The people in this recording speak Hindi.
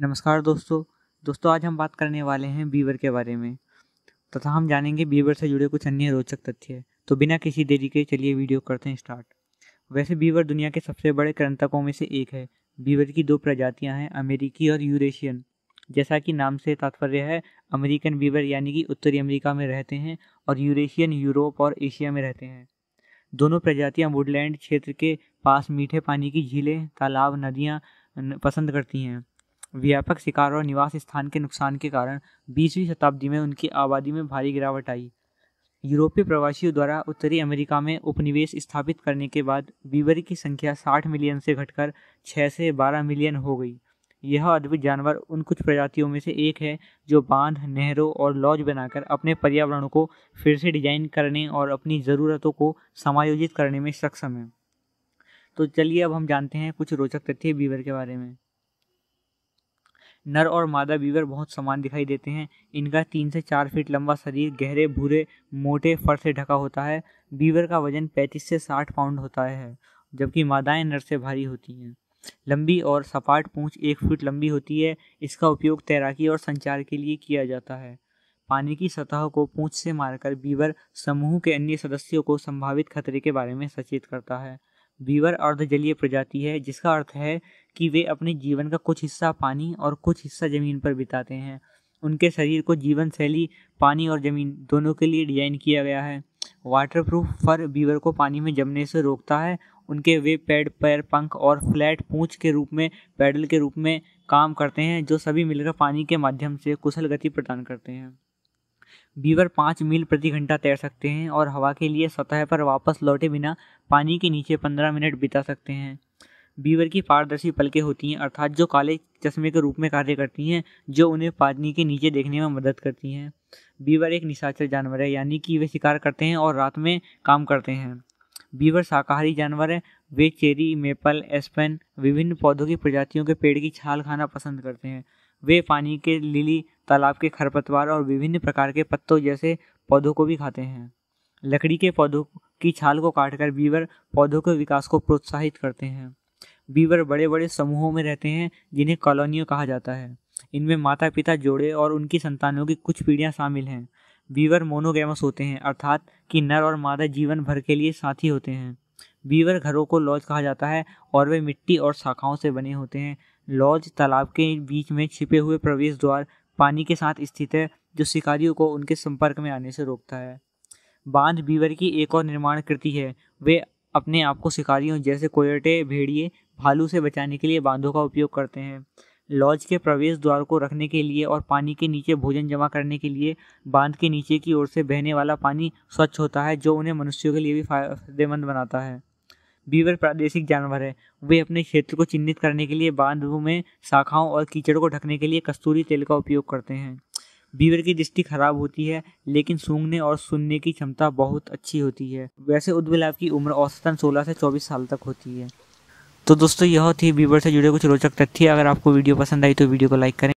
नमस्कार दोस्तों दोस्तों आज हम बात करने वाले हैं बीवर के बारे में तथा हम जानेंगे बीवर से जुड़े कुछ अन्य रोचक तथ्य तो बिना किसी देरी के चलिए वीडियो करते हैं स्टार्ट वैसे बीवर दुनिया के सबसे बड़े करंतकों में से एक है बीवर की दो प्रजातियां हैं अमेरिकी और यूरेशियन जैसा कि नाम से तात्पर्य है अमेरिकन बीवर यानी कि उत्तरी अमेरिका में रहते हैं और यूरेशियन यूरोप और एशिया में रहते हैं दोनों प्रजातियां वुडलैंड क्षेत्र के पास मीठे पानी की झीलें तालाब नदियां पसंद करती हैं व्यापक शिकार और निवास स्थान के नुकसान के कारण बीसवीं शताब्दी में उनकी आबादी में भारी गिरावट आई यूरोपीय प्रवासियों द्वारा उत्तरी अमेरिका में उपनिवेश स्थापित करने के बाद बीवर की संख्या 60 मिलियन से घटकर 6 से 12 मिलियन हो गई यह अद्भुत जानवर उन कुछ प्रजातियों में से एक है जो बांध नहरों और लॉज बनाकर अपने पर्यावरण को फिर से डिजाइन करने और अपनी ज़रूरतों को समायोजित करने में सक्षम है तो चलिए अब हम जानते हैं कुछ रोचक तथ्य बीवर के बारे में नर और मादा बीवर बहुत समान दिखाई देते हैं इनका तीन से चार फीट लंबा शरीर गहरे भूरे मोटे फर से ढका होता है बीवर का वजन पैंतीस से साठ पाउंड होता है जबकि मादाएं नर से भारी होती हैं लंबी और सपाट पूंछ एक फीट लंबी होती है इसका उपयोग तैराकी और संचार के लिए किया जाता है पानी की सतह को पूंछ से मारकर बीवर समूह के अन्य सदस्यों को संभावित खतरे के बारे में सचेत करता है वीवर अर्धजलीय प्रजाति है जिसका अर्थ है कि वे अपने जीवन का कुछ हिस्सा पानी और कुछ हिस्सा जमीन पर बिताते हैं उनके शरीर को जीवन शैली पानी और जमीन दोनों के लिए डिजाइन किया गया है वाटरप्रूफ फर बीवर को पानी में जमने से रोकता है उनके वे पैड पैर पंख और फ्लैट पूंछ के रूप में पैडल के रूप में काम करते हैं जो सभी मिलकर पानी के माध्यम से कुशल गति प्रदान करते हैं बीवर पाँच मील प्रति घंटा तैर सकते हैं और हवा के लिए सतह पर वापस लौटे बिना पानी के नीचे पंद्रह मिनट बिता सकते हैं बीवर की पारदर्शी पलकें होती हैं अर्थात जो काले चश्मे के रूप में कार्य करती हैं जो उन्हें पानी के नीचे देखने में मदद करती हैं बीवर एक निशाचर जानवर है यानी कि वे शिकार करते हैं और रात में काम करते हैं बीवर शाकाहारी जानवर है वे चेरी मेपल एस्पेन विभिन्न पौधों की प्रजातियों के पेड़ की छाल खाना पसंद करते हैं वे पानी के लिली तालाब के खरपतवार और विभिन्न प्रकार के पत्तों जैसे पौधों को भी खाते हैं लकड़ी के पौधों की छाल को काटकर बीवर पौधों के विकास को प्रोत्साहित करते हैं बीवर बड़े बड़े समूहों में रहते हैं जिन्हें कॉलोनियों कहा जाता है इनमें माता पिता जोड़े और उनकी संतानों की कुछ पीढ़ियाँ शामिल हैं बीवर मोनोगेमस होते हैं अर्थात कि नर और मादा जीवन भर के लिए साथी होते हैं बीवर घरों को लॉज कहा जाता है और वे मिट्टी और शाखाओं से बने होते हैं लॉज तालाब के बीच में छिपे हुए प्रवेश द्वार पानी के साथ स्थित है जो शिकारियों को उनके संपर्क में आने से रोकता है बांध बीवर की एक और निर्माण कृति है वे अपने आप को शिकारियों जैसे कोयटे भेड़िए भालू से बचाने के लिए बांधों का उपयोग करते हैं लॉज के प्रवेश द्वार को रखने के लिए और पानी के नीचे भोजन जमा करने के लिए बांध के नीचे की ओर से बहने वाला पानी स्वच्छ होता है जो उन्हें मनुष्यों के लिए भी फायदेमंद बनाता है बीवर प्रादेशिक जानवर है वे अपने क्षेत्र को चिन्हित करने के लिए बांधों में शाखाओं और कीचड़ को ढकने के लिए कस्तूरी तेल का उपयोग करते हैं बीवर की दृष्टि खराब होती है लेकिन सूंघने और सुनने की क्षमता बहुत अच्छी होती है वैसे उद्विलाप की उम्र औसतन 16 से 24 साल तक होती है तो दोस्तों यह थी बीवर से जुड़े कुछ रोचक तथ्य अगर आपको वीडियो पसंद आई तो वीडियो को लाइक करें